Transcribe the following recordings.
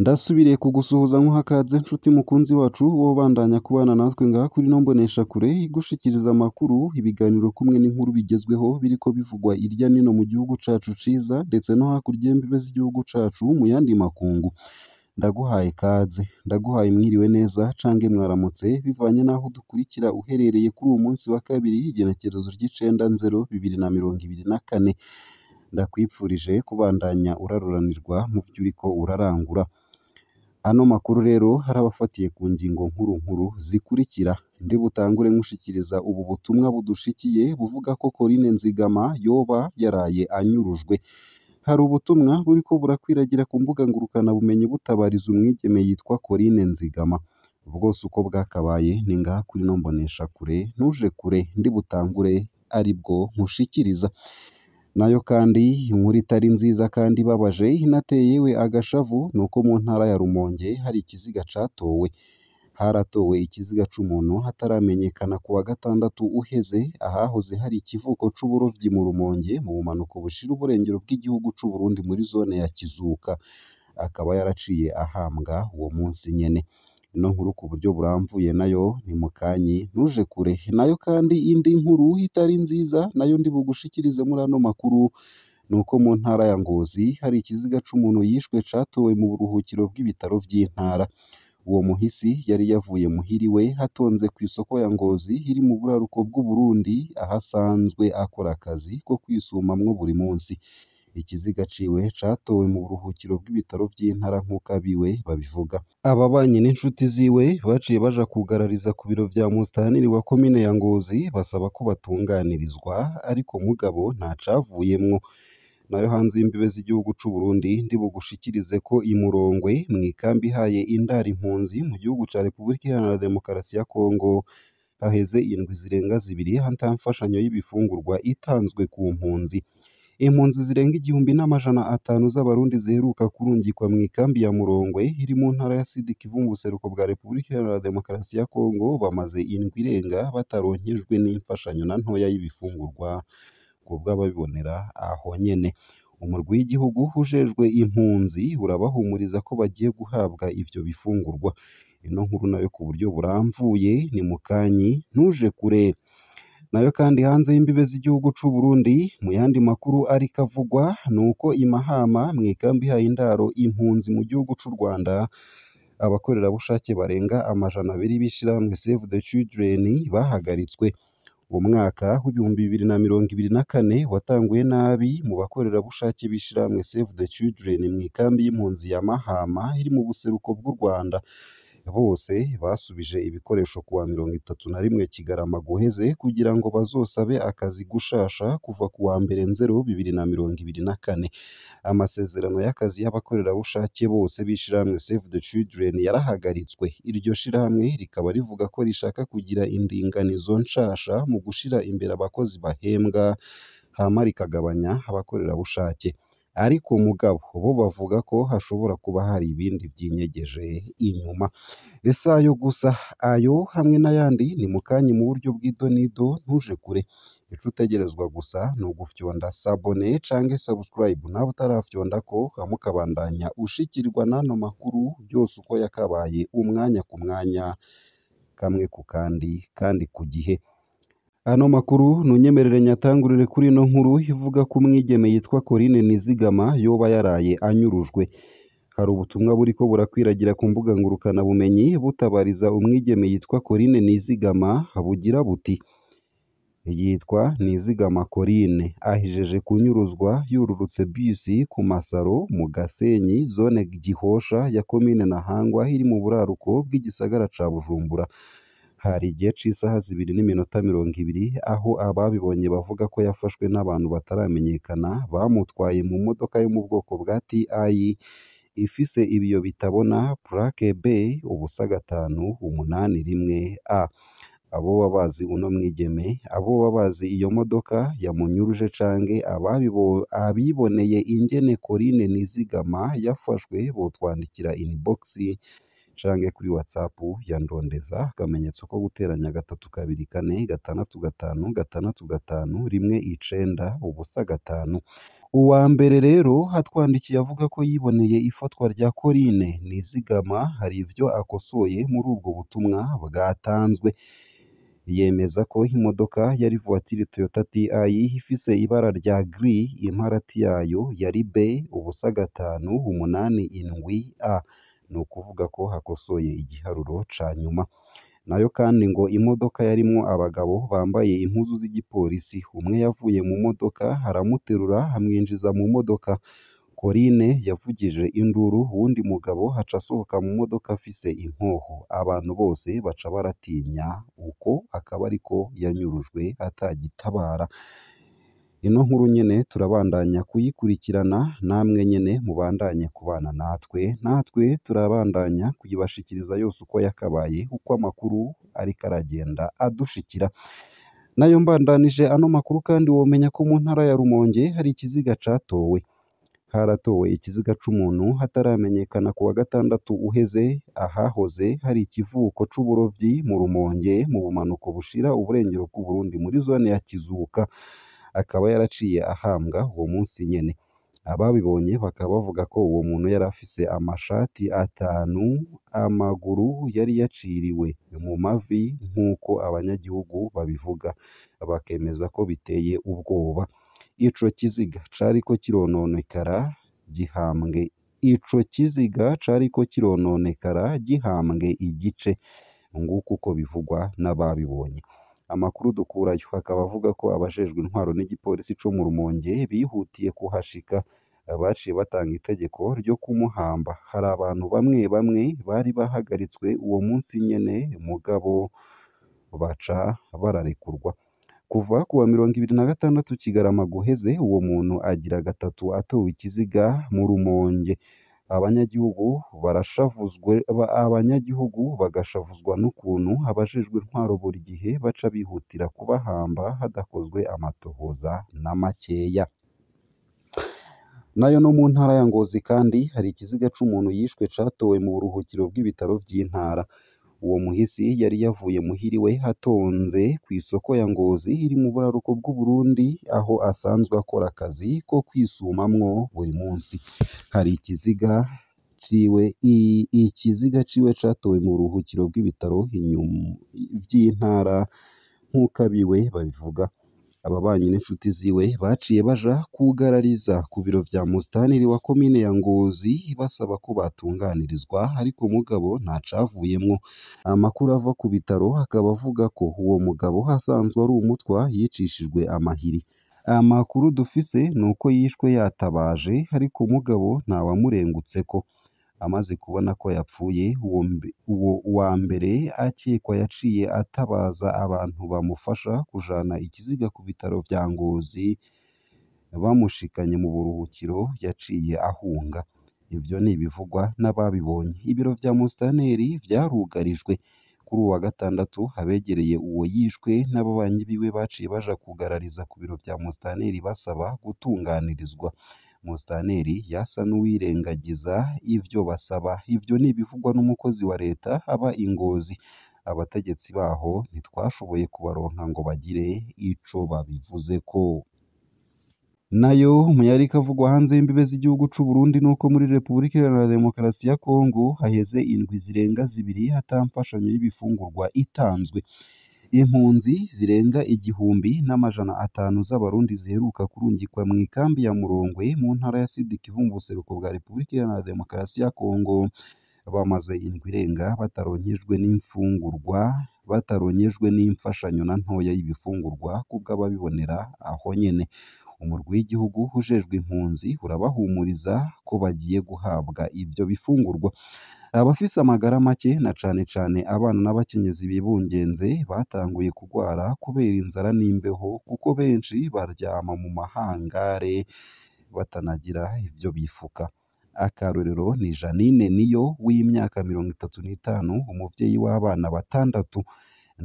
Ndasubiriye kugusuhuza nkuhakadze nshuti mukunzi wacu wo bandanya kubana natwe ngaha kuri ino mboneshakure igushikiriza amakuru, ibiganiro kumwe n'inkuru bigezweho biriko bivugwa irya n'ino mu gihugu cacu ciza ndetse no hakurya y'imbibe z'igihugu cacu mu yandi makungu. Ndaguhaye ikaze, ndaguhaye mwiriwe neza cange mwaramutse bivanye n'aho dukurikira uherereye kuri uwo munsi wa kabiri igenekerezo ry'icenda nzero bibiri na mirongo ibiri na kane. Ndakwipfurije kubandanya uraruranirwa mu vyo uriko urarangura. Ano makuru rero abafatiye ku ngingo nkuru nkuru zikurikira ndi butangure nkushikiriza ubu butumwa budushikiye buvuga ko Coline Nzigama yoba yaraye anyurujwe hari ubutumwa buriko burakwiragira ku mbuga ngurukana bumenyi butabariza umwigeme yitwa Coline Nzigama bwose uko bwakabaye ni ngaha kuri ino kure ntuje kure ndi butangure ari bwo nkushikiriza nayo kandi inkuru itari nziza kandi ibabaje inateyewe yewe agashavu uko mu ntara ya Rumonge hari ikiziga catowe haratowe ikiziga c'umuntu hataramenyekana ku wa gatandatu uheze ahahoze hari ikivuko cy’uburobyi mu Rumonge mu bumanuko bushira uburengero bw'igihugu c'Uburundi muri zone ya Kizuka akaba yaraciye ahambwa uwo munsi nyene Ino nkuru ku buryo burambuye nayo ni ntimukanyi ntuje kure, nayo kandi indi nkuru itari nziza nayo ndi bugushikirize muri ano makuru nuko mu ntara ya Ngozi hari ikiziga c'umuntu yishwe catowe mu buruhukiro bw'ibitaro by’intara Uwo muhisi yari yavuye muhiriwe hatonze ku isoko ya Ngozi iri mu buraruko bw'Uburundi aho asanzwe akora akazi ko kwisumamwo buri munsi. Ikiziga ciwe catowe mu buruhukiro bw'ibitaro by’intara nk'uko abiwe babivuga. Aba Ababanyi n'inshuti ziwe baciye baja kugarariza ku biro vya musitanteri wa komine ya Ngozi basaba ko batunganirizwa ariko mugabo ntacavuyemwo. Nayo hanze y'imbibe z'igihugu c'Uburundi ndibugushikirize ko i Murongwe mw'ikambi ihaye indaro impunzi mu gihugu ca Repubulika Iharanira Demokarasi ya Kongo haheze indwi zirenga zibiri ata y'ibifungurwa itanzwe ku mpunzi. Impunzi zirenga igihumbi n'amajana atanu z'Abarundi ziheruka kurungikwa mu ikambi ya murongo iri mu ntara ya Sud Kivu mu bwa Repubulika Iharanira Demokarasi ya Kongo bamaze indwi irenga bataronkejwe n'imfashanyo na ntoya y'ibifungurwa ngo bw'ababibonera aho nyene umurwi w'igihugu ujejwe impunzi urabahumuriza ko bagiye guhabwa ibyo bifungurwa ino nkuru nayo ku buryo buramvuye ni mukanyi ntuje kure nayo kandi hanze y'imbibi z'igihugu cy'u Burundi mu yandi makuru ari kavugwa ni uko i Mahama mu ikambi ihaye indaro impunzi mu gihugu cy'u Rwanda abakorerabushake barenga amajana abiri b'ishyirahamwe Save the Children bahagaritswe uwo mwaka w'ibihumbi bibiri na mirongo ibiri na kane watanguye nabi mu bakorerabushake b'ishyirahamwe Save the Children mu ikambi y'impunzi ya Mahama iri mu buseruko bw'u Rwanda Bose basubije ibikoresho kuwa mirongo itatu na rimwe Kigarama guheze kugira ngo bazosabe akazi gushasha kuva kuwa mbere Nzero bibiri na mirongo ibiri na kane. Amasezerano y'akazi y'abakorerabushake bose b'ishirahamwe Save the Children yarahagaritswe. Iryo shirahamwe rikaba rivuga ko rishaka kugira indinganizo nshasha mu gushira imbere abakozi bahembwa hama rikagabanya abakorerabushake. ariko mugabo bo bavuga ko hashobora kuba hari ibindi byinyegeje inyuma ese ayo gusa ayo hamwe n'ayandi ni mukanya mu buryo bw'idonido ntuje kure icyo utegerezwa gusa ni ugufyonda sabone cyangwa sabusikarayibu nawe utarafyonda ko hamukabandanya ushikirwa n'ano makuru byose uko yakabaye umwanya ku mwanya kamwe ku kandi kandi ku gihe Ano makuru ntunyemerere nyatangurire kuri ino nkuru ivuga ko umwigeme yitwa Coline Nizigama yoba yaraye anyurujwe. Hari ubutumwa buri ko burakwiragira ku mbuga ngurukanabumenyi butabariza umwigeme yitwa Coline Nizigama bugira buti “Yitwa Nizigama Coline ahijeje kunyuruzwa yururutse bisi ku Masaro mu Gasenyi Zone Gihosha ya Komine Ntahangwa iri mu buraruko bw'igisagara ca Bujumbura hari igihe cy'isaha zibiri n'iminota mirongo ibiri aho ababibonye bavuga ko yafashwe n'abantu bataramenyekana bamutwaye mu modoka yo mu bwoko bwa Ti ifise ibiyo bitabona plaque B ubusa gatanu umunani rimwe A abo babazi bazi uno mwigeme abo babazi iyo modoka yamunyuruje cange abiboneye ingene Coline Nizigama yafashwe botwandikira inbox canke kuri WhatsApp yandondeza Ndondeza akamenyetso ko guteranya gatatu kabiri kane gatandatu gatanu gatandatu gatanu rimwe icenda ubusa gatanu uwa mbere rero hatwandikiye avuga ko yiboneye ifatwa rya Corinne Nizigama hari ibyo akosoye muri ubwo butumwa bwatanzwe yemeza ko imodoka yari vuwatiri Toyota TI ifise ibara rya gris imparati yayo yari B ubusa gatanu umunani indwi A ni ukuvuga ko hakosoye igiharuro ca nyuma nayo kandi ngo imodoka yarimwo abagabo bambaye impuzu z'igipolisi umwe yavuye mu modoka aramuterura hamwinjiza mu modoka Corinne yavugije induru wundi mugabo aca asohoka mu modoka afise inkoho abantu bose baca baratinya uko akaba ariko yanyurujwe atagitabara ino nkuru nyine turabandanya kuyikurikirana namwe nyine mubandanye kubana natwe natwe turabandanya kuyibashikiriza yose uko yakabaye uko amakuru ariko aragenda adushikira nayo mbandanije ano makuru kandi womenya ko mu ntara ya Rumonge hari ikiziga catowe haratowe ikiziga c'umuntu hataramenyekana ku wa gatandatu uheze ahahoze hari ikivuko c'uburovyi mu Rumonge mu bumanuko bushira uburengero bw'u Burundi muri zone ya Kizuka akaba yaraciye ahambwa uwo munsi nyene. Ababibonye bakaba bavuga ko uwo muntu yari afise amashati atanu, amaguru yari yaciriwe mu mavi nk'uko abanyagihugu babivuga, bakemeza ko biteye ubwoba. Ico kiziga cariko kirononekara gihambwe Ico kiziga cariko kirononekara gihambwe igice. Nguko uko bivugwa n'ababibonye. Amakuru dukurayo akaba avuga ko abajejwe intwaro n'igipolisi co mu Rumonge bihutiye kuhashika baciye batanga itegeko ryo kumuhamba hari abantu bamwe bamwe bari bahagaritswe uwo munsi nyene mugabo baca bararekurwa kuva kuwa mirongo ibiri na gatandatu Kigarama guheze uwo muntu agira gatatu atowe ikiziga mu Rumonge abanyagihugu barashavuzwe abanyagihugu bagashavuzwa n'ukuntu abajejwe intwaro buri gihe baca bihutira kubahamba hadakozwe amatohoza na makeya nayo no mu ntara ya Ngozi kandi hari ikiziga cy'umuntu yishwe catowe mu buruhukiro bw'ibitaro by’intara. Uwo muhisi yari yavuye muhiriwe Hatonze ku isoko ya Ngozi iri mu buraruko bw'u Burundi aho asanzwe akora akazi ko kwisumamwo buri munsi. Hari ikiziga ciwe catowe mu buruhukiro bw'ibitaro vy'intara nk'uko abiwe babivuga. Ababanyi n'inshuti ziwe baciye baja kugarariza ku biro bya Musitanteri wa Komine ya Ngozi basaba ko batunganirizwa ariko mugabo ntacavuyemwo. Amakuru ava ku bitaro akaba avuga ko uwo mugabo hasanzwe ari umutwa yicishijwe amahiri. Amakuru dufise nuko yishwe yatabaje ariko mugabo ko amaze kubona ko yapfuye Uwo uwa mbere akekwa yaciye atabaza abantu bamufasha kujana ikiziga ku bitaro bya Ngozi bamushikanye mu buruhukiro yaciye ahunga ibyo ni ibivugwa n'ababibonye ibiro bya Musitanteri byarugarijwe kuri uwa wa gatandatu abegereye uwo yishwe n'ababanyi biwe baciye baja kugarariza ku biro bya Musitanteri basaba gutunganirizwa Musitanteri yasa n'uwirengagiza ibyo basaba. Ibyo ni ibivugwa n'umukozi wa leta aba i Ngozi. Abategetsi baho ntitwashoboye kubaronka ngo bagire ico ko Nayo mu yari hanze y'imbibe z'igihugu cy’u Burundi nuko muri Repubulika Iharanira Demokarasi ya Kongo haheze indwi zirenga zibiri hatamfashanyo y'ibifungurwa itanzwe. Impunzi zirenga igihumbi n'amajana atanu z'Abarundi ziheruka kurungikwa mu ikambi ya Murongwe mu ntara ya Sud Kivu mu buseruko bwa Repubulika Iharanira Demokarasi ya Kongo bamaze indwi irenga bataronkejwe n'imfungurwa bataronkejwe n'imfashanyo na ntoya y'ibifungurwa kubw'ababibonera aho nyene umurwi w'igihugu ujejwe impunzi urabahumuriza ko bagiye guhabwa ibyo bifungurwa Abafise amagara make na cane cane abana n'abakenyezi bibungenze batanguye kugwara kubera inzara n'imbeho kuko benshi baryama mu mahangare batanagira ivyo bifuka. Akarorero ni Jeanine Niyo w'imyaka mirongo itatu n'itanu, umuvyeyi w'abana batandatu.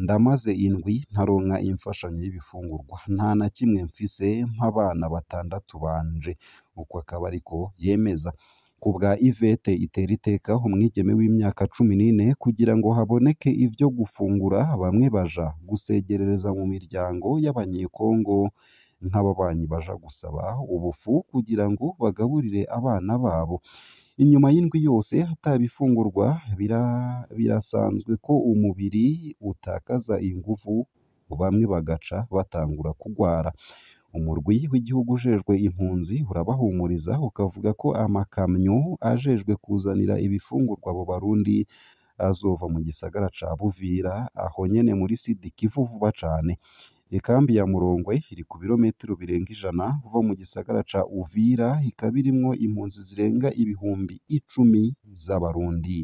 Ndamaze indwi ntaronka imfashanyo y'ibifungurwa, nta na kimwe mfise mp'abana batandatu banje," uko akaba ariko yemeza. Ku bwa Yvette Iteriteka umwigeme w'imyaka cumi n'ine kugira ngo haboneke ibyo gufungura bamwe baja gusegerereza mu miryango y'Abanyekongo nk'ababanyi baja gusaba ubufu kugira ngo bagaburire abana babo inyuma y'indwi yose hatabifungurwa birasanzwe ko umubiri utakaza ingufu bamwe bagaca batangura kugwara Umurwi w'igihugu ujejwe impunzi urabahumuriza ukavuga ko amakamyo ajejwe kuzanira ibifungurwa abo Barundi azova mu gisagara ca Buvira aho nyene muri Sud Kivu vuba cane ikambi ya Murongwe iri ku birometero birenga ijana uva mu gisagara ca Uvira ikaba irimwo impunzi zirenga ibihumbi icumi z'abarundi